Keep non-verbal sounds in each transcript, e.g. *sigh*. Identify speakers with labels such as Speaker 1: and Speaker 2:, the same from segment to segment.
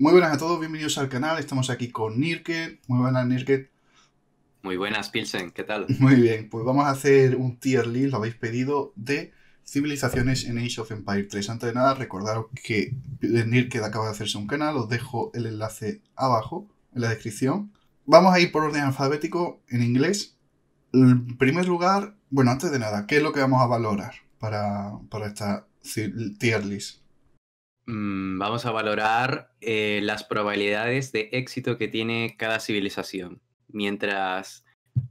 Speaker 1: Muy buenas a todos, bienvenidos al canal. Estamos aquí con Nirket. Muy buenas, Nirket.
Speaker 2: Muy buenas, Pilsen, ¿qué tal? *laughs* Muy
Speaker 1: bien, pues vamos a hacer un tier list, lo habéis pedido, de civilizaciones en Age of Empire 3. Antes de nada, recordaros que Nirket acaba de hacerse un canal, os dejo el enlace abajo en la descripción. Vamos a ir por orden alfabético en inglés. En primer lugar, bueno, antes de nada, ¿qué es lo que vamos a valorar para, para esta tier list?
Speaker 2: Mm, vamos a valorar eh, las probabilidades de éxito que tiene cada civilización. Mientras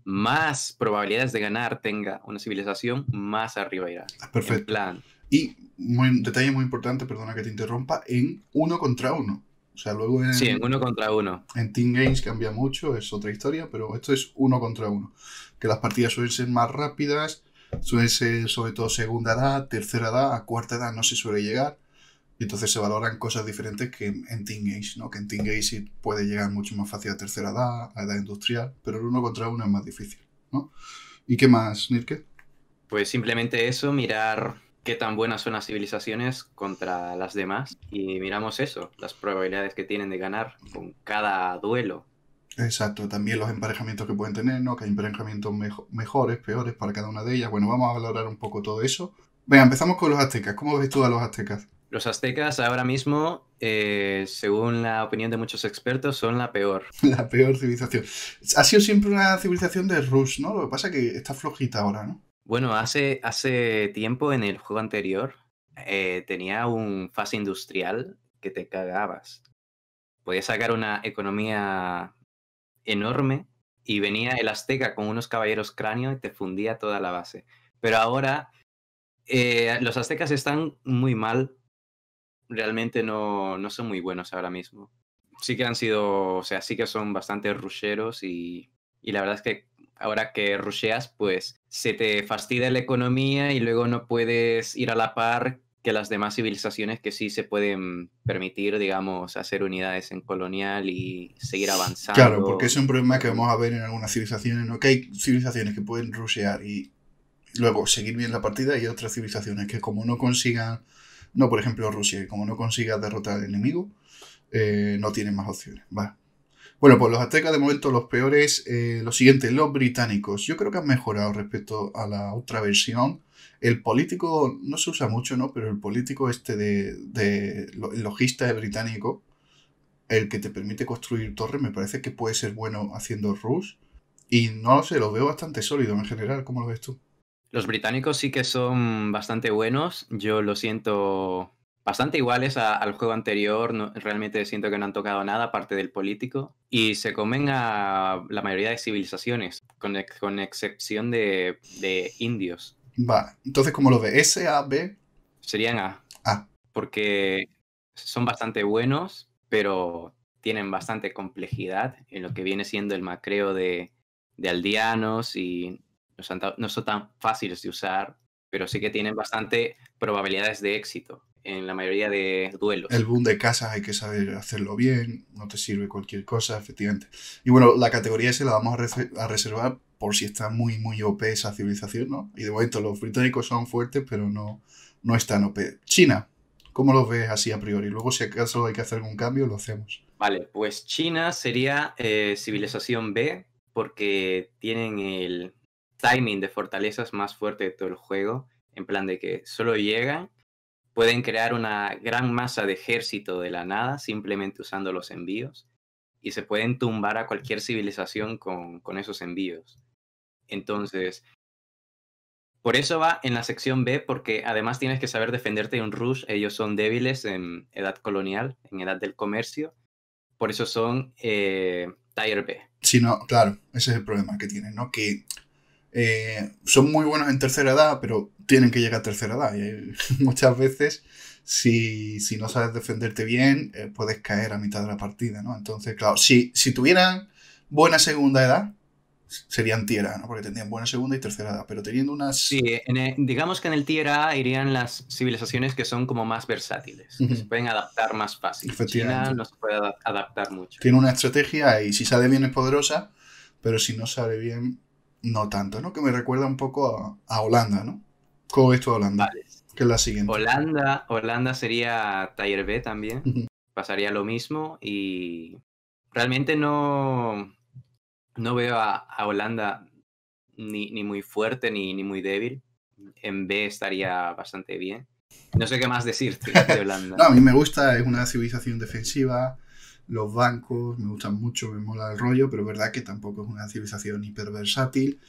Speaker 2: más probabilidades de ganar tenga una civilización, más arriba irá. Ah, perfecto.
Speaker 1: Plan. Y un detalle muy importante, perdona que te interrumpa, en uno contra uno. O sea, luego en, sí, en uno
Speaker 2: contra uno.
Speaker 1: En Team Games cambia mucho, es otra historia, pero esto es uno contra uno. Que las partidas suelen ser más rápidas, suelen ser sobre todo segunda edad, tercera edad, a cuarta edad no se suele llegar y entonces se valoran cosas diferentes que en Teen Age, ¿no? Que en Teen Age puede llegar mucho más fácil a tercera edad, a edad industrial, pero el uno contra uno es más difícil, ¿no? ¿Y qué más, Nirke?
Speaker 2: Pues simplemente eso, mirar qué tan buenas son las civilizaciones contra las demás y miramos eso, las probabilidades que tienen de ganar con cada duelo.
Speaker 1: Exacto, también los emparejamientos que pueden tener, ¿no? Que hay emparejamientos mejores, peores para cada una de ellas. Bueno, vamos a valorar un poco todo eso. Venga, empezamos con los aztecas. ¿Cómo ves tú a los aztecas?
Speaker 2: Los aztecas ahora mismo, eh, según la opinión de muchos expertos, son la peor.
Speaker 1: *laughs* La peor civilización. Ha sido siempre una civilización de Rush, ¿no? Lo que pasa es que está flojita ahora, ¿no?
Speaker 2: Bueno, hace, hace tiempo en el juego anterior eh, tenía un fase industrial que te cagabas. Podías sacar una economía enorme y venía el azteca con unos caballeros cráneos y te fundía toda la base. Pero ahora eh, los aztecas están muy mal realmente no, son muy buenos ahora mismo. Sí que han sido, o sea, sí que son bastante rusheros y, la verdad es que ahora que rusheas, pues se te fastida la economía y luego no puedes ir a la par que las demás civilizaciones que sí se pueden permitir, digamos, hacer unidades en colonial y seguir avanzando. Claro, porque es un
Speaker 1: problema que vamos a ver en algunas civilizaciones, ¿no? Que hay civilizaciones que pueden rushear y luego seguir bien la partida y otras civilizaciones que como no consigan no, por ejemplo, Rusia, que como no consigas derrotar al enemigo, eh, no tiene más opciones. va Bueno, pues los aztecas de momento los peores. Eh, los siguientes, los británicos. Yo creo que han mejorado respecto a la otra versión. El político no se usa mucho, ¿no? Pero el político este de, el logista británico, el que te permite construir torres, me parece que puede ser bueno haciendo rus. Y no lo sé, lo veo bastante sólido en general. ¿Cómo lo ves tú?
Speaker 2: Los británicos sí que son bastante buenos. Yo lo siento bastante iguales al juego anterior. No, realmente siento que no han tocado nada aparte del político. Y se comen a la mayoría de civilizaciones, con, excepción de, indios.
Speaker 1: Va, entonces, ¿cómo lo de ¿S, A, B?
Speaker 2: Serían A. A. Porque son bastante buenos, pero tienen bastante complejidad en lo que viene siendo el macreo de aldeanos y no son, tan, fáciles de usar, pero sí que tienen bastante probabilidades de éxito en la mayoría de duelos. El
Speaker 1: boom de casas hay que saber hacerlo bien, no te sirve cualquier cosa, efectivamente. Y bueno, la categoría S la vamos a, reservar por si está muy, muy OP esa civilización, ¿no? Y de momento los británicos son fuertes, pero no, no están OP. China, ¿cómo los ves así a priori? Luego, si acaso hay que hacer algún cambio, lo hacemos.
Speaker 2: Vale, pues China sería eh, civilización B, porque tienen el, timing de fortalezas más fuerte de todo el juego, en plan de que solo llegan, pueden crear una gran masa de ejército de la nada simplemente usando los envíos y se pueden tumbar a cualquier civilización con, esos envíos. Entonces, por eso va en la sección B, porque además tienes que saber defenderte de un rush. Ellos son débiles en edad colonial, en edad del comercio. Por eso son eh, B.
Speaker 1: Sí, claro, ese es el problema que tienen, ¿no? Que eh, son muy buenos en tercera edad, pero tienen que llegar a tercera edad. Y eh, *laughs* muchas veces, si, no sabes defenderte bien, eh, puedes caer a mitad de la partida, ¿no? Entonces, claro, si, si tuvieran buena segunda edad, serían tierra, ¿no? Porque tendrían buena segunda y tercera edad, pero teniendo unas... Sí,
Speaker 2: digamos que en el tierra irían las civilizaciones que son como más versátiles, que se pueden adaptar más fácil. China no se puede adaptar mucho. Tiene
Speaker 1: una estrategia y si sale bien es poderosa, pero si no sale bien no tanto, ¿no? Que me recuerda un poco a, Holanda, ¿no? ¿Cómo esto a Holanda? Que es la siguiente. Holanda,
Speaker 2: Holanda sería Taller B también. Pasaría lo mismo y realmente no, no veo a, Holanda ni, muy fuerte ni, ni muy débil. En B estaría bastante bien. No sé qué más decirte de *laughs* Holanda. no, a mí me
Speaker 1: gusta, es una civilización defensiva, los bancos me gustan mucho, me mola el rollo, pero es verdad que tampoco es una civilización hiperversátil.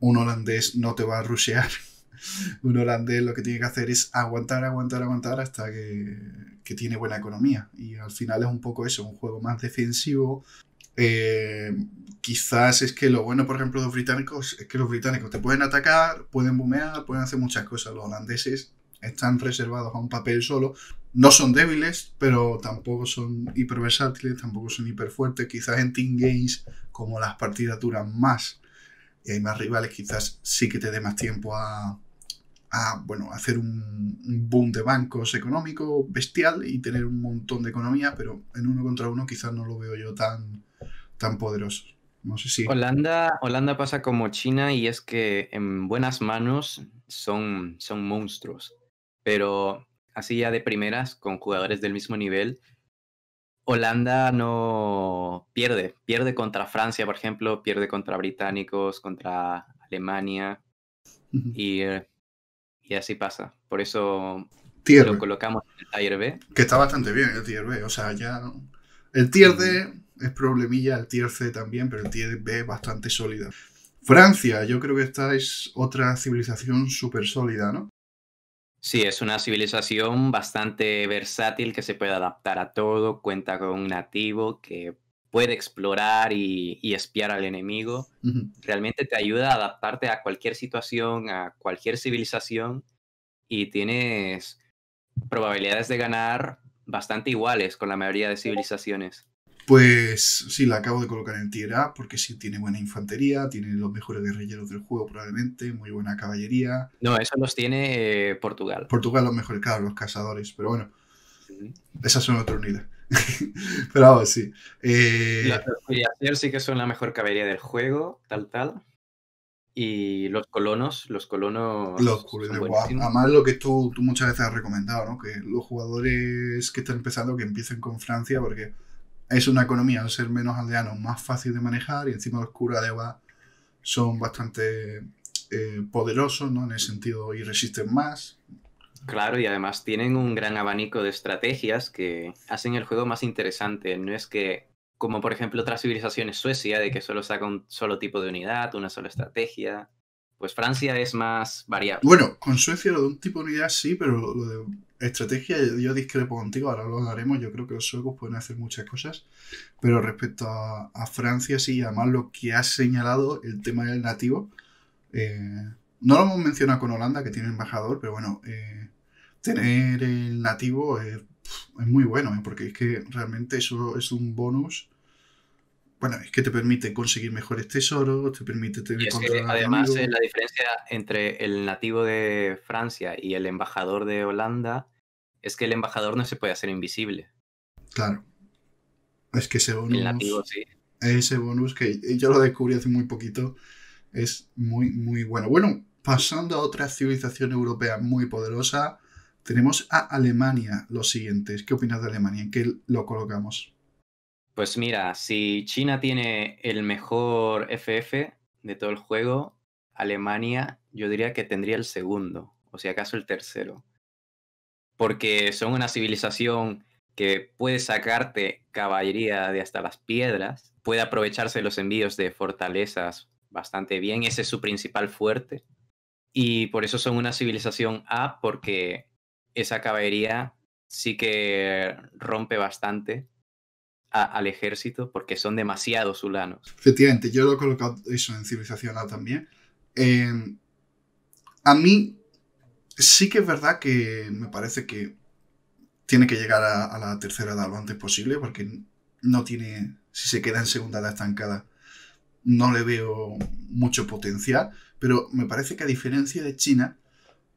Speaker 1: Un holandés no te va a rushear. *laughs* un holandés lo que tiene que hacer es aguantar, aguantar, aguantar hasta que, tiene buena economía. Y al final es un poco eso, un juego más defensivo. Eh, quizás es que lo bueno, por ejemplo, de los británicos es que los británicos te pueden atacar, pueden bumear, pueden hacer muchas cosas. Los holandeses están reservados a un papel solo. No son débiles, pero tampoco son hiperversátiles, tampoco son hiperfuertes. Quizás en Team Games, como las partidas duran más y hay más rivales, quizás sí que te dé más tiempo a, bueno, hacer un, boom de bancos económico bestial y tener un montón de economía, pero en uno contra uno quizás no lo veo yo tan, tan poderoso. No sé
Speaker 2: si... Holanda, Holanda pasa como China y es que en buenas manos son, son monstruos pero así ya de primeras, con jugadores del mismo nivel, Holanda no pierde, pierde contra Francia, por ejemplo, pierde contra británicos, contra Alemania, eh, y, así pasa. Por eso lo colocamos en el tier B. Que está bastante bien el
Speaker 1: tier B, o sea, ya... El tier D es problemilla, el tier C también, pero el tier B es bastante sólida. Francia, yo creo que esta es otra civilización súper sólida, ¿no? Sí,
Speaker 2: es una civilización bastante versátil que se puede adaptar a todo, cuenta con un nativo que puede explorar y, espiar al enemigo. Realmente te ayuda a adaptarte a cualquier situación, a cualquier civilización y tienes probabilidades de ganar bastante iguales con la mayoría de civilizaciones.
Speaker 1: Pues sí, la acabo de colocar en tierra porque sí tiene buena infantería, tiene los mejores guerrilleros del juego probablemente, muy buena caballería. No, eso los tiene eh, Portugal. Portugal los mejores, claro, los cazadores, pero bueno, esas son otras unidades, *laughs* pero vamos, sí. Eh...
Speaker 2: Los sí que son la mejor caballería del juego, tal, tal. Y los colonos, los colonos. Los colonos, Además, lo
Speaker 1: que tú, tú muchas veces has recomendado, ¿no? Que los jugadores que están empezando que empiecen con Francia porque es una economía al ser menos aldeano más fácil de manejar y encima los curas de Eva son bastante eh, poderosos, ¿no? En el sentido, y resisten más.
Speaker 2: Claro, y además tienen un gran abanico de estrategias que hacen el juego más interesante. No es que, como por ejemplo otras civilizaciones Suecia, de que solo saca un solo tipo de unidad, una sola estrategia pues Francia es más variable. Bueno,
Speaker 1: con Suecia lo de un tipo de unidad sí, pero lo de estrategia yo discrepo contigo, ahora lo haremos, yo creo que los suecos pueden hacer muchas cosas, pero respecto a, Francia sí, además lo que has señalado, el tema del nativo, eh, no lo hemos mencionado con Holanda, que tiene embajador, pero bueno, eh, tener el nativo es, muy bueno, ¿eh? porque es que realmente eso es un bonus bueno, es que te permite conseguir mejores tesoros, te permite tener Además, eh, la diferencia
Speaker 2: entre el nativo de Francia y el embajador de Holanda es que el embajador no se puede hacer invisible.
Speaker 1: Claro. Es que ese bonus. El nativo, sí. Ese bonus que yo lo descubrí hace muy poquito es muy, muy bueno. Bueno, pasando a otra civilización europea muy poderosa, tenemos a Alemania los siguientes. ¿Qué opinas de Alemania? ¿En qué lo colocamos?
Speaker 2: Pues mira, si China tiene el mejor FF de todo el juego, Alemania yo diría que tendría el segundo, o si acaso el tercero. Porque son una civilización que puede sacarte caballería de hasta las piedras, puede aprovecharse de los envíos de fortalezas bastante bien, ese es su principal fuerte. Y por eso son una civilización A, porque esa caballería sí que rompe bastante al ejército porque son demasiados ulanos.
Speaker 1: Efectivamente, yo lo he colocado eso en Civilización A también. Eh, a mí sí que es verdad que me parece que tiene que llegar a, a, la tercera edad lo antes posible porque no tiene, si se queda en segunda edad estancada, no le veo mucho potencial, pero me parece que a diferencia de China,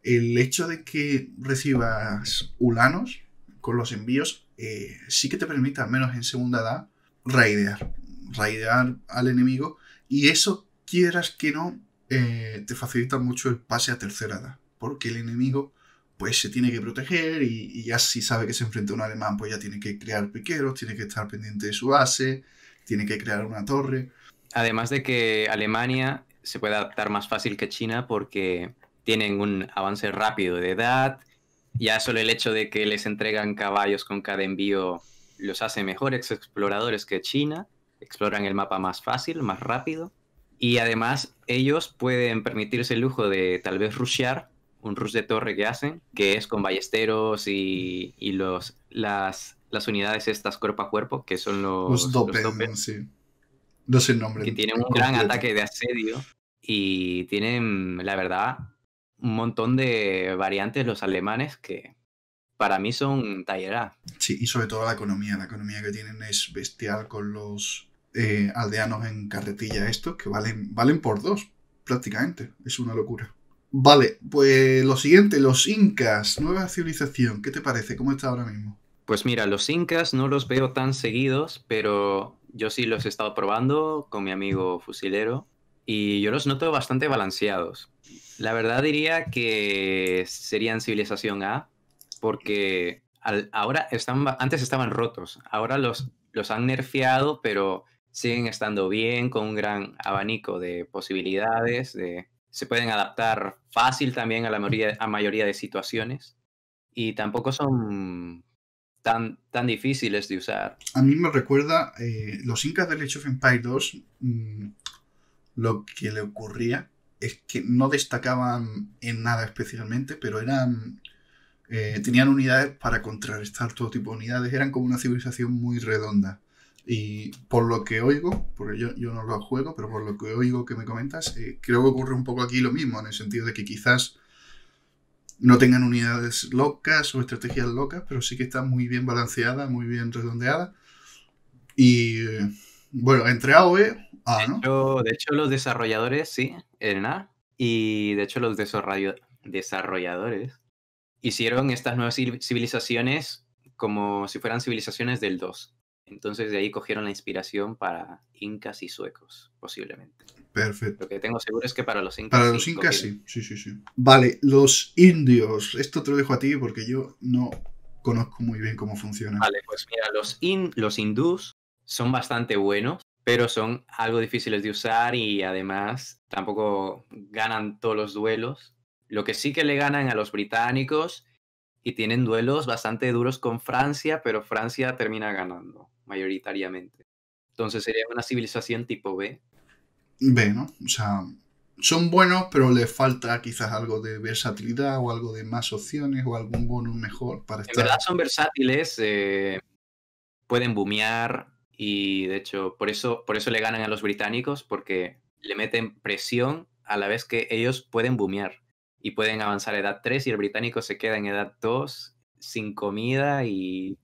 Speaker 1: el hecho de que recibas ulanos con los envíos eh, sí que te permite, al menos en segunda edad, raidear, raidear al enemigo y eso, quieras que no, eh, te facilita mucho el pase a tercera edad, porque el enemigo pues se tiene que proteger y, y, ya si sabe que se enfrenta a un alemán, pues ya tiene que crear piqueros, tiene que estar pendiente de su base, tiene que crear una torre.
Speaker 2: Además de que Alemania se puede adaptar más fácil que China porque tienen un avance rápido de edad, ya solo el hecho de que les entregan caballos con cada envío los hace mejores exploradores que China, exploran el mapa más fácil, más rápido, y además ellos pueden permitirse el lujo de tal vez rushear, un rush de torre que hacen, que es con ballesteros y, los, las, las unidades estas cuerpo a cuerpo, que son los... Los
Speaker 1: No sé el nombre. Que tienen un gran ataque de
Speaker 2: asedio y tienen, la verdad, un montón de variantes los alemanes que para mí son tallerá.
Speaker 1: Sí, y sobre todo la economía. La economía que tienen es bestial con los eh, aldeanos en carretilla estos, que valen, valen por dos, prácticamente. Es una locura. Vale, pues lo siguiente, los incas, nueva civilización. ¿Qué te parece? ¿Cómo está ahora mismo?
Speaker 2: Pues mira, los incas no los veo tan seguidos, pero yo sí los he estado probando con mi amigo fusilero y yo los noto bastante balanceados. La verdad diría que serían Civilización A, porque ahora están, antes estaban rotos, ahora los, los han nerfeado, pero siguen estando bien, con un gran abanico de posibilidades, de, se pueden adaptar fácil también a la mayoría, mayoría de situaciones, y tampoco son tan, tan difíciles de usar.
Speaker 1: A mí me recuerda eh, los Incas del Age of Empire 2, lo que le ocurría es que no destacaban en nada especialmente, pero eran eh, tenían unidades para contrarrestar todo tipo de unidades, eran como una civilización muy redonda. Y por lo que oigo, porque yo, yo no lo juego, pero por lo que oigo que me comentas, eh, creo que ocurre un poco aquí lo mismo, en el sentido de que quizás no tengan unidades locas o estrategias locas, pero sí que está muy bien balanceada, muy bien redondeada. Y eh, bueno, entre AOE Ah, de, hecho, los desarrolladores,
Speaker 2: sí, Elena, Y de hecho, los desarrolladores hicieron estas nuevas civilizaciones como si fueran civilizaciones del 2. Entonces de ahí cogieron la inspiración para incas y suecos, posiblemente. Perfecto. Lo que tengo seguro es que para los incas. Para los incas sí,
Speaker 1: sí, sí, Vale, los indios. Esto te lo dejo a ti porque yo no conozco muy bien cómo funciona. Vale, pues
Speaker 2: mira, los, in, los hindús son bastante buenos pero son algo difíciles de usar y además tampoco ganan todos los duelos. Lo que sí que le ganan a los británicos y tienen duelos bastante duros con Francia, pero Francia termina ganando mayoritariamente. Entonces sería una civilización tipo B.
Speaker 1: B, ¿no? O sea, son buenos, pero les falta quizás algo de versatilidad o algo de más opciones o algún bonus mejor para estar. En verdad
Speaker 2: son versátiles, eh, pueden bumear, y de hecho por eso, por eso le ganan a los británicos porque le meten presión a la vez que ellos pueden boomear y pueden avanzar a edad 3 y el británico se queda en edad 2 sin comida y,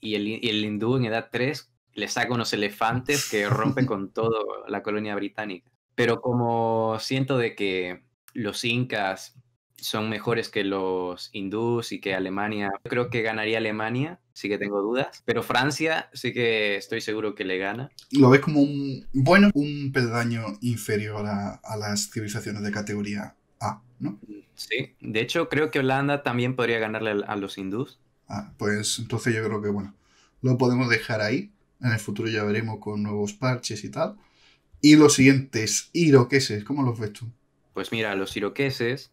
Speaker 2: el, hindú en edad 3 le saca unos elefantes que rompen con todo la colonia británica. Pero como siento de que los incas son mejores que los hindús y que Alemania. creo que ganaría Alemania, sí que tengo dudas, pero Francia sí que estoy seguro que le gana.
Speaker 1: Lo ves como un, bueno, un peldaño inferior a, a las civilizaciones de categoría A, ¿no?
Speaker 2: Mm, sí, de hecho creo que Holanda también podría ganarle a los hindús.
Speaker 1: Ah, pues entonces yo creo que, bueno, lo podemos dejar ahí. En el futuro ya veremos con nuevos parches y tal. Y los siguientes iroqueses, ¿cómo los ves tú?
Speaker 2: Pues mira, los iroqueses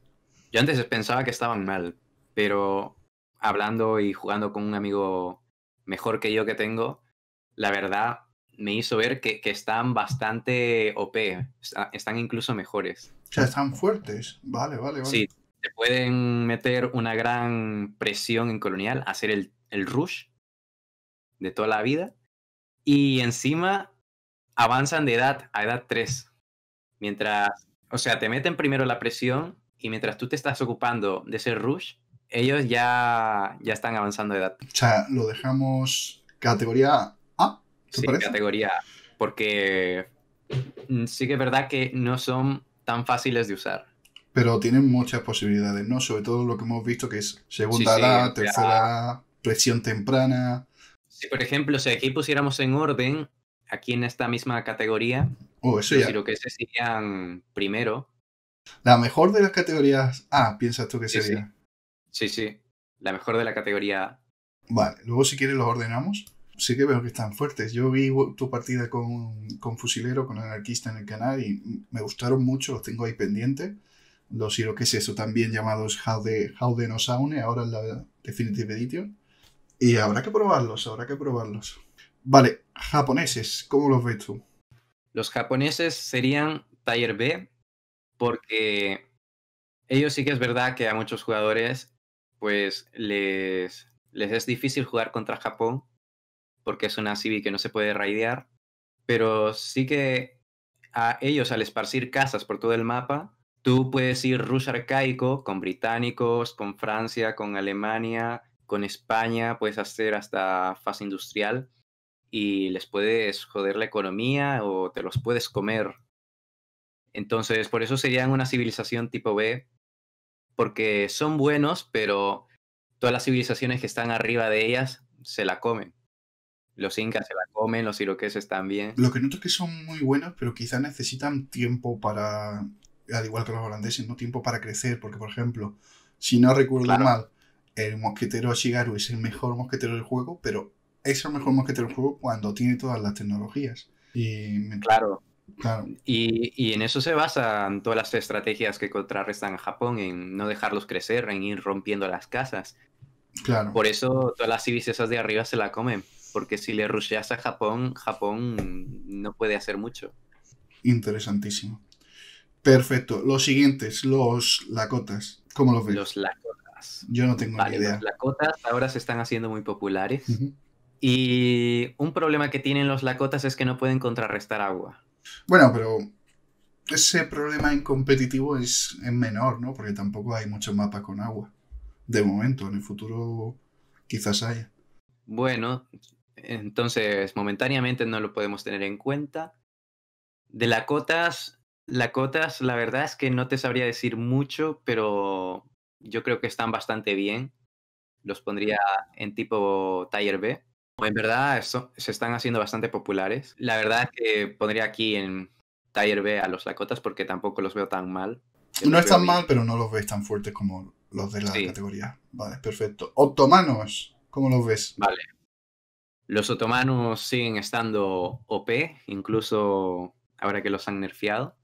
Speaker 2: yo antes pensaba que estaban mal, pero hablando y jugando con un amigo mejor que yo que tengo, la verdad me hizo ver que, están bastante OP, están incluso mejores.
Speaker 1: O sea, están fuertes. Vale, vale, vale. Sí,
Speaker 2: te pueden meter una gran presión en colonial, hacer el, rush de toda la vida. Y encima avanzan de edad a edad 3. Mientras, o sea, te meten primero la presión y mientras tú te estás ocupando de ese rush, ellos ya, ya están avanzando de edad. O
Speaker 1: sea, lo dejamos categoría A, ¿Ah? ¿te categoría
Speaker 2: A, porque mm, sí que es verdad que no son tan fáciles de usar.
Speaker 1: Pero tienen muchas posibilidades, ¿no? Sobre todo lo que hemos visto que es segunda A, tercera, A, presión temprana. Si,
Speaker 2: por ejemplo, si aquí pusiéramos en orden, aquí en esta misma categoría,
Speaker 1: oh, eso lo
Speaker 2: que se serían primero,
Speaker 1: la mejor de las categorías A, piensas tú que sería.
Speaker 2: Sí. sí. La mejor de la categoría A.
Speaker 1: Vale, luego si quieres los ordenamos. Sí que veo que están fuertes. Yo vi tu partida con, con Fusilero, con Anarquista en el canal y me gustaron mucho, los tengo ahí pendientes. Los que es eso también llamados How de, ahora en la Definitive Edition. Y habrá que probarlos, habrá que probarlos. Vale, japoneses, ¿cómo los ves tú?
Speaker 2: Los japoneses serían Taller B, porque ellos sí que es verdad que a muchos jugadores pues les, les es difícil jugar contra Japón porque es una civi que no se puede raidear, pero sí que a ellos al esparcir casas por todo el mapa, tú puedes ir rush arcaico con británicos, con Francia, con Alemania, con España, puedes hacer hasta fase industrial y les puedes joder la economía o te los puedes comer entonces, por eso serían una civilización tipo B, porque son buenos, pero todas las civilizaciones que están arriba de ellas se la comen. Los incas se la comen, los iroqueses también. Lo que noto
Speaker 1: es que son muy buenos, pero quizás necesitan tiempo para, al igual que los holandeses, no tiempo para crecer, porque por ejemplo, si no recuerdo mal, el mosquetero Shigaru es el mejor mosquetero del juego, pero es el mejor mosquetero del juego cuando tiene todas las tecnologías. Y claro.
Speaker 2: Y, en eso se basan todas las estrategias que contrarrestan a Japón, en no dejarlos crecer, en ir rompiendo las casas. Claro. Por eso todas las civis de arriba se la comen, porque si le rusheas a Japón, Japón no puede hacer mucho.
Speaker 1: Interesantísimo. Perfecto. Los siguientes, los Lakotas. ¿Cómo los ves? Los Lakotas. Yo no tengo ni idea. Los
Speaker 2: Lakotas ahora se están haciendo muy populares. Y un problema que tienen los Lakotas es que no pueden contrarrestar agua.
Speaker 1: Bueno, pero ese problema en competitivo es, menor, ¿no? Porque tampoco hay muchos mapas con agua. De momento, en el futuro quizás haya.
Speaker 2: Bueno, entonces momentáneamente no lo podemos tener en cuenta. De la cotas, la verdad es que no te sabría decir mucho, pero yo creo que están bastante bien. Los pondría en tipo Taller B. En verdad, se están haciendo bastante populares. La verdad es que pondría aquí en Tier B a los Lakotas porque tampoco los veo tan mal. No están mal,
Speaker 1: pero no los ves tan fuertes como los de la categoría. Vale, perfecto. Otomanos, ¿cómo los ves? Vale.
Speaker 2: Los otomanos siguen estando OP, incluso ahora que los han nerfeado.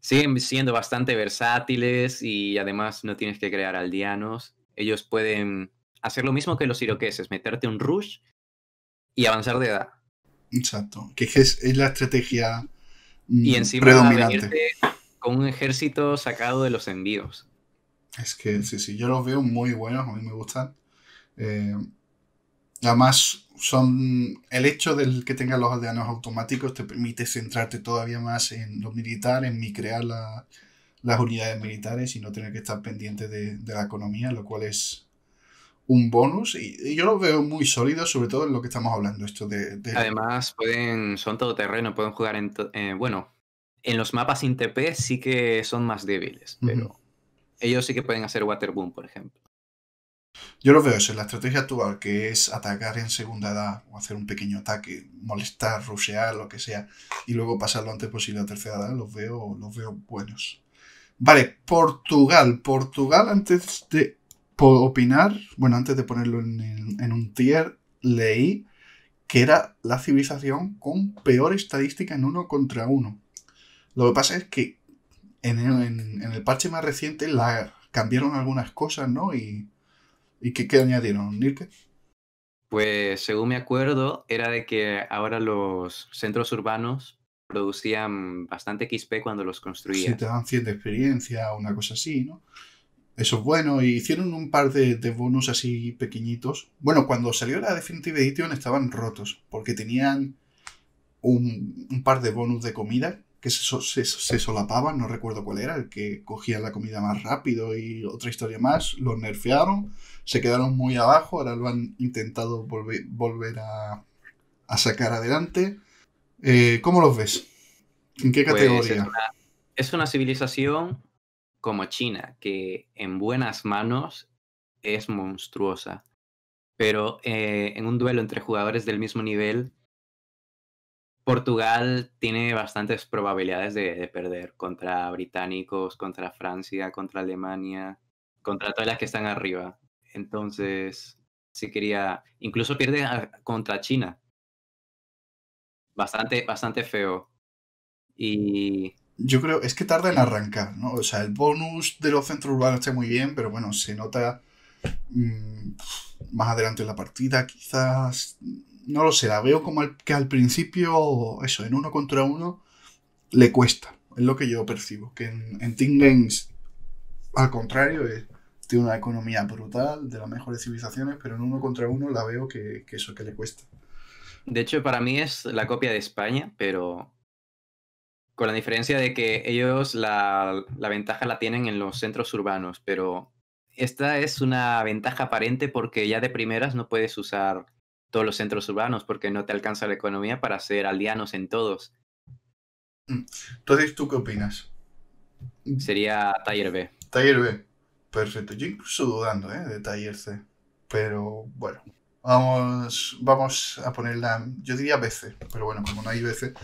Speaker 2: Siguen siendo bastante versátiles y además no tienes que crear aldeanos. Ellos pueden hacer lo mismo que los iroqueses, meterte un rush y avanzar de edad.
Speaker 1: Exacto, que es, la estrategia mm, y encima predominante.
Speaker 2: Con un ejército sacado de los envíos.
Speaker 1: Es que sí, sí, yo los veo muy buenos, a mí me gustan. Eh, además, son el hecho del que tengas los aldeanos automáticos te permite centrarte todavía más en lo militar, en micrear la, las unidades militares y no tener que estar pendiente de la economía, lo cual es, un bonus y, yo lo veo muy sólido, sobre todo en lo que estamos hablando, esto de... Además,
Speaker 2: pueden, son todoterreno, pueden jugar en... Eh, bueno, en los mapas sin sí que son más débiles, pero ellos sí que pueden hacer Waterboom, por ejemplo.
Speaker 1: Yo lo veo eso, la estrategia actual, que es atacar en segunda edad o hacer un pequeño ataque, molestar, rushear, lo que sea, y luego pasar lo antes posible a tercera edad, los veo, los veo buenos. Vale, Portugal. Portugal, antes de por opinar, bueno, antes de ponerlo en, un tier, leí que era la civilización con peor estadística en uno contra uno. Lo que pasa es que en, el parche más reciente la cambiaron algunas cosas, ¿no? ¿Y, qué, añadieron, Nirke?
Speaker 2: Pues según me acuerdo, era de que ahora los centros urbanos producían bastante XP cuando los construían. Sí, te
Speaker 1: dan 100 de experiencia, una cosa así, ¿no? Eso es bueno. Y hicieron un par de, bonus así pequeñitos. Bueno, cuando salió la Definitive Edition estaban rotos. Porque tenían un, par de bonus de comida que se, se, solapaban. No recuerdo cuál era. El que cogía la comida más rápido y otra historia más. Los nerfearon. Se quedaron muy abajo. Ahora lo han intentado volver, volver a, sacar adelante. Eh, ¿Cómo los ves? ¿En qué pues categoría? es, una, es una
Speaker 2: civilización como China, que en buenas manos es monstruosa. Pero eh, en un duelo entre jugadores del mismo nivel, Portugal tiene bastantes probabilidades de, perder contra británicos, contra Francia, contra Alemania, contra todas las que están arriba. Entonces, si quería, incluso pierde contra China. Bastante, bastante feo. Y
Speaker 1: yo creo, es que tarda en mm. arrancar, ¿no? O sea, el bonus de los centros urbanos está muy bien, pero bueno, se nota mm, más adelante en la partida, quizás. No lo sé, la veo como que al principio, eso, en uno contra uno, le cuesta. Es lo que yo percibo. Que en, Team Games, al contrario, tiene una economía brutal, de las mejores civilizaciones, pero en uno contra uno la veo que, que eso que le cuesta.
Speaker 2: De hecho, para mí es la copia de España, pero con la diferencia de que ellos la, ventaja la tienen en los centros urbanos, pero esta es una ventaja aparente porque ya de primeras no puedes usar todos los centros urbanos porque no te alcanza la economía para ser aldeanos en todos.
Speaker 1: Mm. Entonces, ¿tú qué opinas?
Speaker 2: Sería Taller B.
Speaker 1: Taller B. Perfecto. Yo incluso dudando ¿eh? de Taller C. Pero bueno, vamos, vamos a ponerla. Yo diría BC, pero bueno, como no hay BC,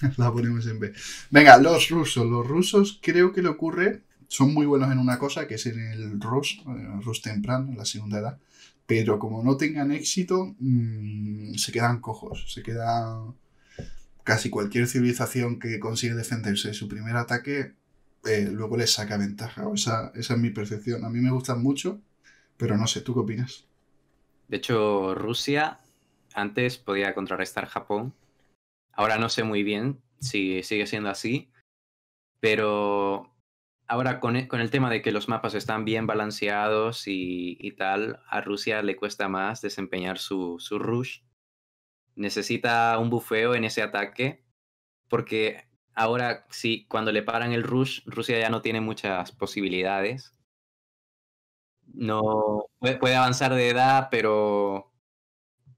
Speaker 1: *laughs* la ponemos en B. Venga, los rusos. Los rusos creo que le ocurre, son muy buenos en una cosa, que es en el Rus, el eh, Rus temprano, en la segunda edad. Pero como no tengan éxito, mm, se quedan cojos, se queda casi cualquier civilización que consigue defenderse de su primer ataque, eh, luego les saca ventaja. esa, esa es mi percepción. A mí me gustan mucho, pero no sé, ¿tú qué opinas?
Speaker 2: De hecho, Rusia antes podía contrarrestar Japón Ahora no sé muy bien si sigue siendo así, pero ahora con, e, el tema de que los mapas están bien balanceados y, tal, a Rusia le cuesta más desempeñar su, su rush. Necesita un bufeo en ese ataque, porque ahora sí, cuando le paran el rush, Rusia ya no tiene muchas posibilidades. No puede, avanzar de edad, pero,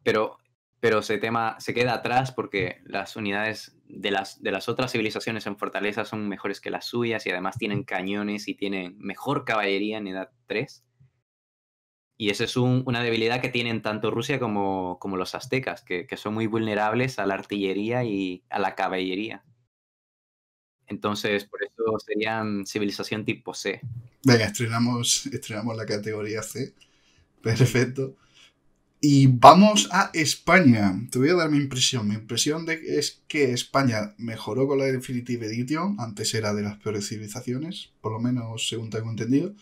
Speaker 2: pero pero se, tema, se queda atrás porque las unidades de las, otras civilizaciones en fortaleza son mejores que las suyas y además tienen cañones y tienen mejor caballería en edad 3. Y esa es una debilidad que tienen tanto Rusia como, los aztecas, que, son muy vulnerables a la artillería y a la caballería. Entonces, por eso serían civilización tipo C.
Speaker 1: Venga, estrenamos la categoría C. Perfecto. Y vamos a España. Te voy a dar mi impresión. Mi impresión es que España mejoró con la Definitive Edition. Antes era de las peores civilizaciones, por lo menos según tengo entendido.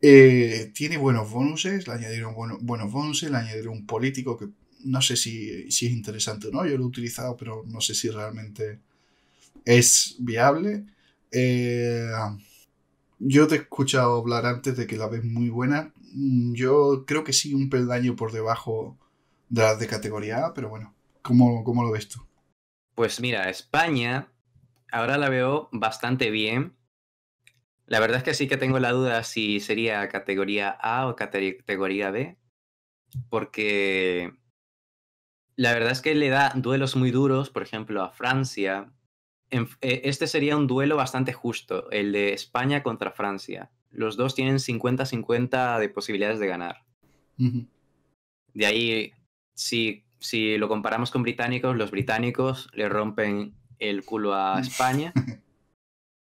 Speaker 1: Eh, tiene buenos bonuses, le añadieron buenos bonuses, le añadieron un político que no sé si, es interesante o no. Yo lo he utilizado, pero no sé si realmente es viable. Eh, yo te he escuchado hablar antes de que la ves muy buena. Mm, yo creo que sí un peldaño por debajo de la de categoría A, pero bueno, ¿cómo, cómo lo ves tú?
Speaker 2: Pues mira, España ahora la veo bastante bien. La verdad es que sí que tengo la duda si sería categoría A o categoría B, porque la verdad es que le da duelos muy duros, por ejemplo, a Francia. Eh, este sería un duelo bastante justo, el de España contra Francia los dos tienen 50-50 de posibilidades de ganar. De ahí, si, si lo comparamos con británicos, los británicos le rompen el culo a España.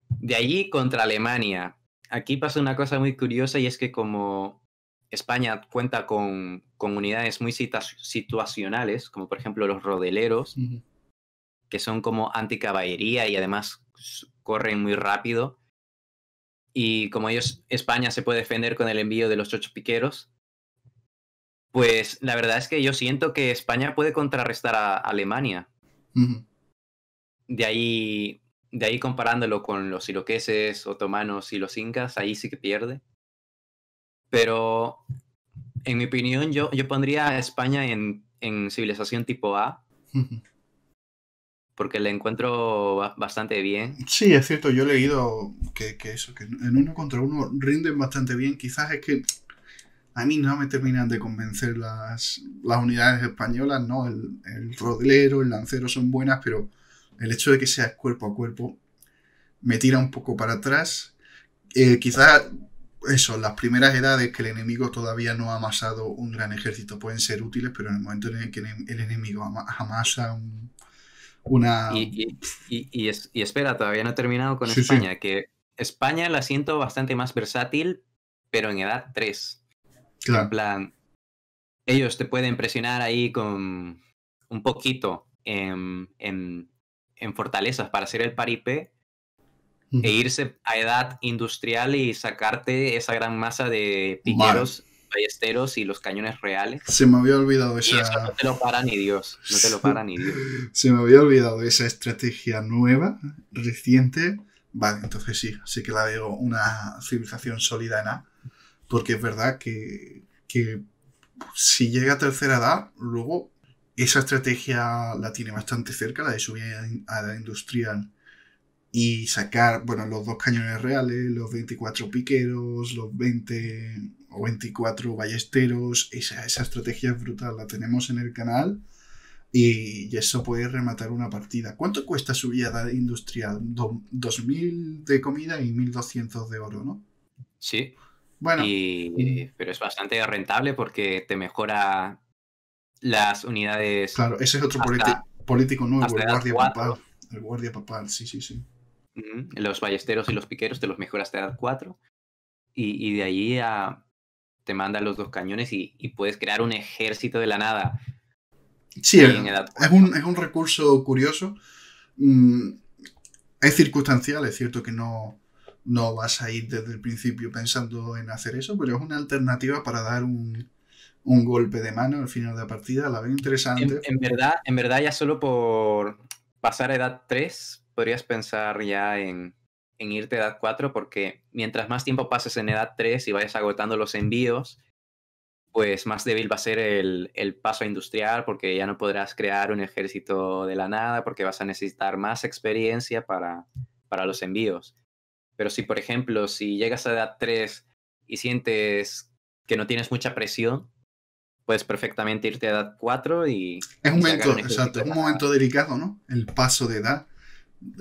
Speaker 2: De allí contra Alemania. Aquí pasa una cosa muy curiosa y es que como España cuenta con, con unidades muy situacionales, como por ejemplo los rodeleros, que son como anticaballería y además corren muy rápido, y como ellos, España se puede defender con el envío de los ocho piqueros, pues la verdad es que yo siento que España puede contrarrestar a Alemania. De ahí, de ahí comparándolo con los siloqueses, otomanos y los incas, ahí sí que pierde. Pero en mi opinión, yo, yo pondría a España en, en civilización tipo A porque le encuentro bastante bien.
Speaker 1: Sí, es cierto, yo he leído que, que, eso, que en uno contra uno rinden bastante bien. Quizás es que a mí no me terminan de convencer las, las unidades españolas, ¿no? El, el el lancero son buenas, pero el hecho de que sea cuerpo a cuerpo me tira un poco para atrás. Eh, quizás eso, las primeras edades que el enemigo todavía no ha amasado un gran ejército pueden ser útiles, pero en el momento en el que el enemigo amasa un
Speaker 2: y, y, espera, todavía no he terminado con España, que España la siento bastante más versátil, pero en edad 3. En plan, ellos te pueden presionar ahí con un poquito en, fortalezas para hacer el paripe e irse a edad industrial y sacarte esa gran masa de piqueros ballesteros y los cañones reales.
Speaker 1: Se me había olvidado esa. no te lo para ni Dios. No te lo para ni Dios. *laughs* Se me había olvidado esa estrategia nueva, reciente. Vale, entonces sí, sí que la veo una civilización sólida en A. Porque es verdad que, que si llega a tercera edad, luego esa estrategia la tiene bastante cerca, la de subir a la industrial y sacar, bueno, los dos cañones reales, los 24 piqueros, los 20 24 ballesteros, esa, estrategia es brutal, la tenemos en el canal y, eso puede rematar una partida. ¿Cuánto cuesta su vida industrial? 2.000 de comida y 1.200 de oro, ¿no?
Speaker 2: Sí. Bueno. pero es bastante rentable porque te mejora las unidades. Claro, ese es otro
Speaker 1: político nuevo, el guardia papal. El guardia papal, sí, sí, sí.
Speaker 2: Los ballesteros y los piqueros te los mejoras hasta edad 4. Y, y, de allí a te manda los dos cañones y, puedes crear un ejército de la nada. Sí, es,
Speaker 1: un, recurso curioso. Mm, es circunstancial, es cierto que no, no vas a ir desde el principio pensando en hacer eso, pero es una alternativa para dar un, golpe de mano al final de la partida, la veo interesante. En, verdad, en
Speaker 2: verdad, ya solo por pasar a edad 3 podrías pensar ya en, en irte a edad 4 porque mientras más tiempo pases en edad 3 y vayas agotando los envíos, pues más débil va a ser el, el paso industrial porque ya no podrás crear un ejército de la nada porque vas a necesitar más experiencia para, para los envíos. Pero si, por ejemplo, si llegas a edad 3 y sientes que no tienes mucha presión, puedes perfectamente irte a edad 4 y... Es un momento, es un momento
Speaker 1: delicado, ¿no? El paso de edad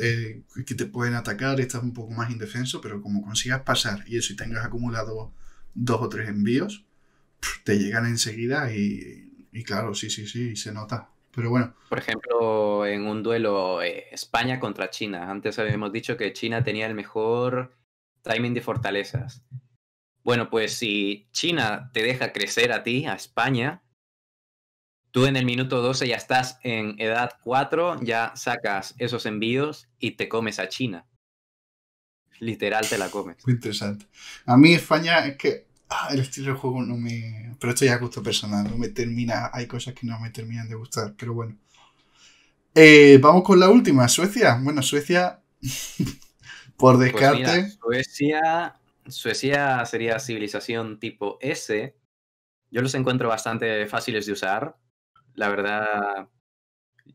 Speaker 1: eh, que te pueden atacar, estás un poco más indefenso, pero como consigas pasar y eso y tengas acumulado dos o tres envíos, te llegan enseguida y, claro, sí, sí, sí, se nota. Pero bueno. Por
Speaker 2: ejemplo, en un duelo eh, España contra China. Antes habíamos dicho que China tenía el mejor timing de fortalezas. Bueno, pues si China te deja crecer a ti, a España, Tú en el minuto 12 ya estás en edad 4, ya sacas esos envíos y te comes a China. Literal te la
Speaker 1: comes. Muy interesante. A mí España es que ah, el estilo de juego no me... Pero esto ya es gusto personal, no me termina... Hay cosas que no me terminan de gustar, pero bueno. Eh, vamos con la última, Suecia. Bueno, Suecia, *laughs* por pues descarte...
Speaker 2: Suecia, Suecia sería civilización tipo S. Yo los encuentro bastante fáciles de usar la verdad,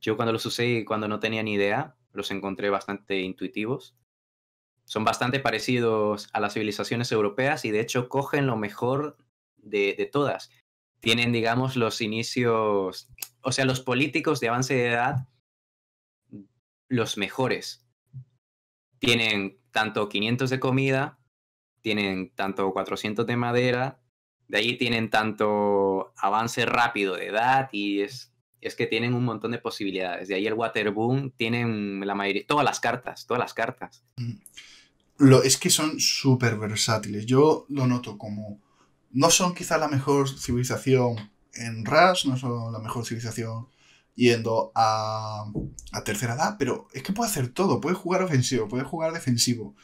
Speaker 2: yo cuando los usé, y cuando no tenía ni idea, los encontré bastante intuitivos. Son bastante parecidos a las civilizaciones europeas y de hecho cogen lo mejor de, de todas. Tienen, digamos, los inicios, o sea, los políticos de avance de edad, los mejores. Tienen tanto 500 de comida, tienen tanto 400 de madera, de ahí tienen tanto avance rápido de edad y es, es que tienen un montón de posibilidades. De ahí el Waterboom tienen la mayoría, todas las cartas, todas las cartas.
Speaker 1: Mm. Lo, es que son súper versátiles. Yo lo noto como... No son quizás la mejor civilización en RAS, no son la mejor civilización yendo a, tercera edad, pero es que puede hacer todo. Puede jugar ofensivo, puede jugar defensivo,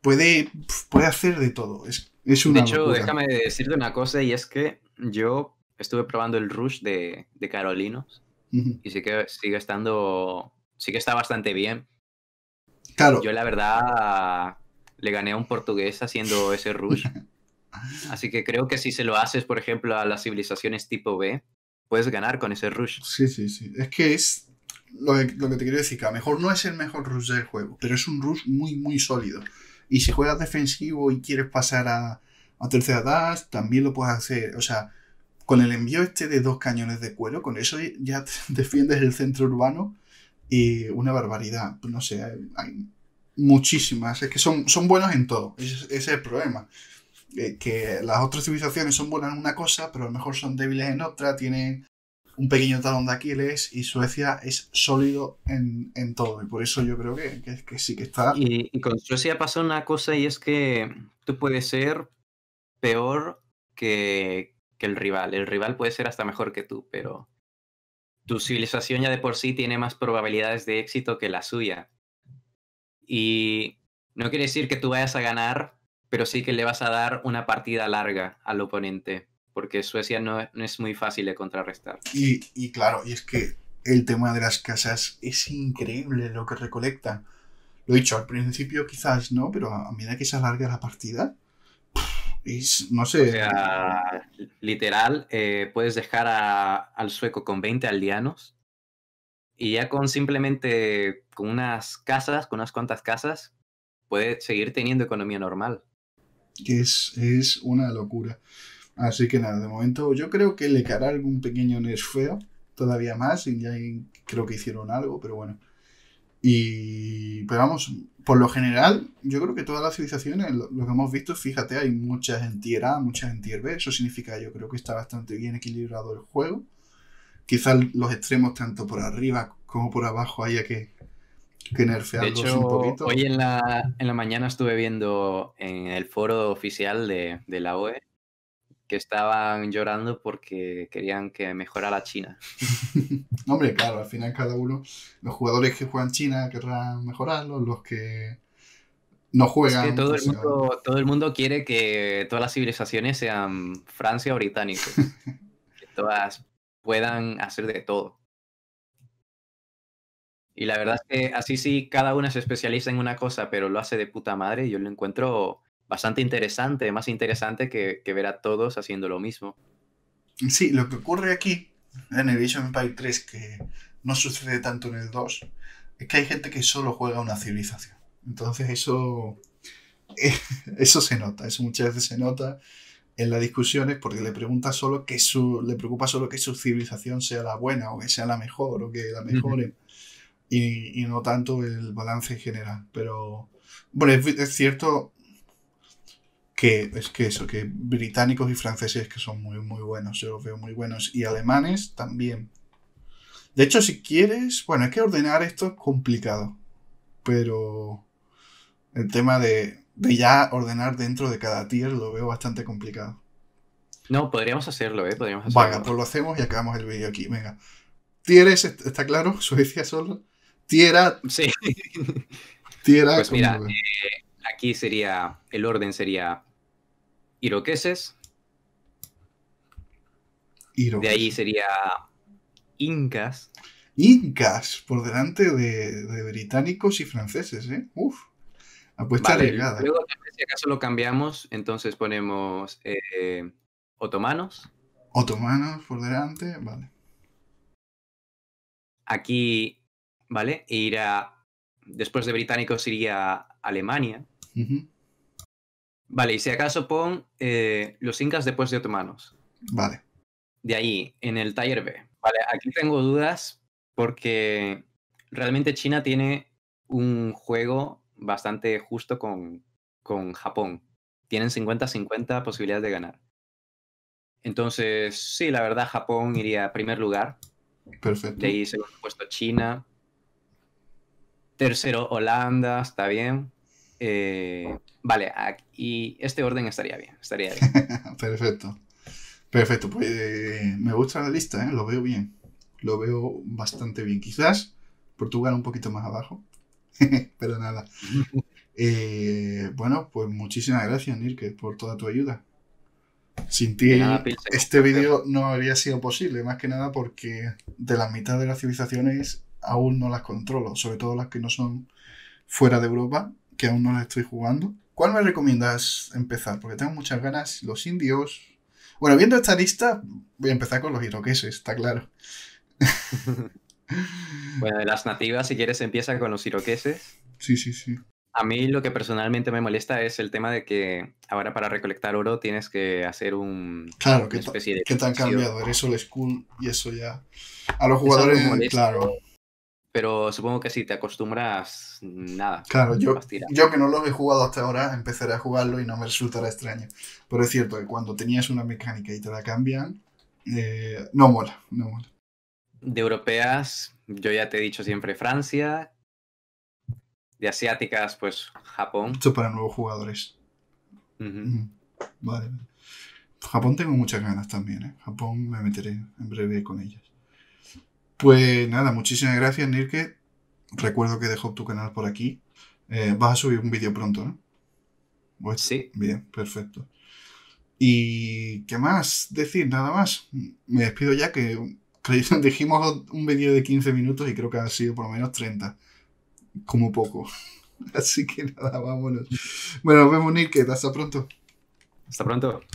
Speaker 1: puede, puede hacer de todo. Es de hecho, déjame
Speaker 2: decirte una cosa y es que yo estuve probando el Rush de, Carolinos y sí que sigue estando, sí que está bastante bien. Claro. Yo la verdad le gané a un portugués haciendo ese Rush. *laughs* Así que creo que si se lo haces, por ejemplo, a las civilizaciones tipo B, puedes ganar con ese rush.
Speaker 1: Sí, sí, sí. Es que es lo que, lo que te quiero decir, que a lo mejor no es el mejor rush del juego, pero es un rush muy, muy sólido. Y si juegas defensivo y quieres pasar a, a tercera edad, también lo puedes hacer. O sea, con el envío este de dos cañones de cuero, con eso ya *laughs* defiendes el centro urbano y una barbaridad. Pues no sé, hay, muchísimas. Es que son, son buenos en todo. Ese, es el problema. Eh, que las otras civilizaciones son buenas en una cosa, pero a lo mejor son débiles en otra, tienen un pequeño talón de Aquiles y Suecia es sólido en, todo. Y por eso yo creo que, sí que está. Y, con
Speaker 2: Suecia pasa una cosa y es que tú puedes ser peor que, que el rival. El rival puede ser hasta mejor que tú, pero tu civilización ya de por sí tiene más probabilidades de éxito que la suya. Y no quiere decir que tú vayas a ganar, pero sí que le vas a dar una partida larga al oponente porque Suecia no es, muy fácil de contrarrestar.
Speaker 1: Y, claro, y es que el tema de las casas es increíble lo que recolectan. Lo he dicho al principio quizás no, pero a medida que se alarga la partida, es, no sé. O sea,
Speaker 2: literal, eh, puedes dejar al sueco con 20 aldeanos y ya con simplemente con unas casas, con unas cuantas casas, puedes seguir teniendo economía normal.
Speaker 1: Es, es una locura. Así que nada, de momento yo creo que le caerá algún pequeño nesfeo todavía más. Y creo que hicieron algo, pero bueno. Y, pero vamos, por lo general, yo creo que todas las civilizaciones, lo, que hemos visto, fíjate, hay muchas en tier A, muchas en tier B. Eso significa, yo creo que está bastante bien equilibrado el juego. Quizás los extremos, tanto por arriba como por abajo, haya que, nerfearlos un poquito. Hoy
Speaker 2: en la, en la mañana estuve viendo en el foro oficial de, de la OE que estaban llorando porque querían que mejorara China.
Speaker 1: *laughs* Hombre, claro, al final cada uno, los jugadores que juegan China querrán mejorarlo, los que no juegan. Es que todo, el pues, mundo,
Speaker 2: todo el mundo quiere que todas las civilizaciones sean Francia o Británica. *laughs* que todas puedan hacer de todo. Y la verdad es que así sí cada una se especializa en una cosa, pero lo hace de puta madre, yo lo encuentro bastante interesante, más interesante que, que, ver a todos haciendo lo mismo.
Speaker 1: Sí, lo que ocurre aquí en Vision Empire 3, que no sucede tanto en el 2, es que hay gente que solo juega una civilización. Entonces eso, *laughs* eso se nota, eso muchas veces se nota en las discusiones porque le pregunta solo que su, le preocupa solo que su civilización sea la buena o que sea la mejor o que la mejore y, no tanto el balance en general. Pero bueno, es cierto que es que eso, que británicos y franceses que son muy, muy buenos, yo los veo muy buenos, y alemanes también. De hecho, si quieres, bueno, es que ordenar esto es complicado, pero el tema de, ya ordenar dentro de cada tier lo veo bastante complicado.
Speaker 2: No, podríamos hacerlo, ¿eh? Podríamos hacerlo. Venga, pues lo
Speaker 1: hacemos y acabamos el vídeo aquí, venga. Tieres, está claro, *laughs* Suecia solo. Tierra. Sí. Tierra. Pues mira,
Speaker 2: eh, aquí sería, el orden sería iroqueses. De ahí sería incas.
Speaker 1: Incas, por delante de, británicos y franceses, ¿eh? Uf, apuesta vale, arriesgada.
Speaker 2: si acaso lo cambiamos, entonces ponemos eh, otomanos.
Speaker 1: Otomanos por delante, vale.
Speaker 2: Aquí, ¿vale? E irá, después de británicos iría Alemania. Vale, y si acaso pon eh, los incas después de otomanos. Vale. De ahí, en el taller B. Vale, aquí tengo dudas porque realmente China tiene un juego bastante justo con, con Japón. Tienen 50-50 posibilidades de ganar. Entonces, sí, la verdad, Japón iría a primer lugar. Perfecto. De ahí, segundo puesto, China. Tercero, Holanda, está bien. Eh, Vale, y este orden estaría bien, estaría
Speaker 1: *laughs* Perfecto. Perfecto, pues eh, me gusta la lista, ¿eh? lo veo bien. Lo veo bastante bien. Quizás Portugal un poquito más abajo, *laughs* pero nada. *laughs* Eh, bueno, pues muchísimas gracias, Nirke, por toda tu ayuda. Sin ti, este vídeo no habría sido posible, más que nada porque de la mitad de las civilizaciones aún no las controlo, sobre todo las que no son fuera de Europa, que aún no las estoy jugando. ¿Cuál me recomiendas empezar? Porque tengo muchas ganas. Los indios. Bueno, viendo esta lista, voy a empezar con los iroqueses, está claro. *laughs*
Speaker 2: bueno, de las nativas, si quieres, empieza con los iroqueses. Sí, sí, sí. A mí lo que personalmente me molesta es el tema de que ahora para recolectar oro tienes que hacer un. Claro, que, especie te han cambiado.
Speaker 1: Eres school y eso ya. A los jugadores, claro.
Speaker 2: Pero supongo que si te acostumbras, nada. Claro, yo, yo
Speaker 1: que no lo he jugado hasta ahora, empezaré a jugarlo y no me resultará extraño. Pero es cierto que cuando tenías una mecánica y te la cambian, eh, no mola, no mola.
Speaker 2: De europeas, yo ya te he dicho siempre Francia. De asiáticas, pues Japón.
Speaker 1: Esto para nuevos jugadores. Vale. Japón tengo muchas ganas también, ¿eh? Japón me meteré en breve con ellas. Pues nada, muchísimas gracias, Nirke. Recuerdo que dejó tu canal por aquí. Eh, vas a subir un vídeo pronto, ¿no? Pues, sí. Bien, perfecto. ¿Y qué más decir? Nada más. Me despido ya que *laughs* dijimos un vídeo de 15 minutos y creo que ha sido por lo menos 30. Como poco. *laughs* Así que nada, vámonos. Bueno, nos vemos, Nirke. Hasta pronto.
Speaker 2: Hasta pronto.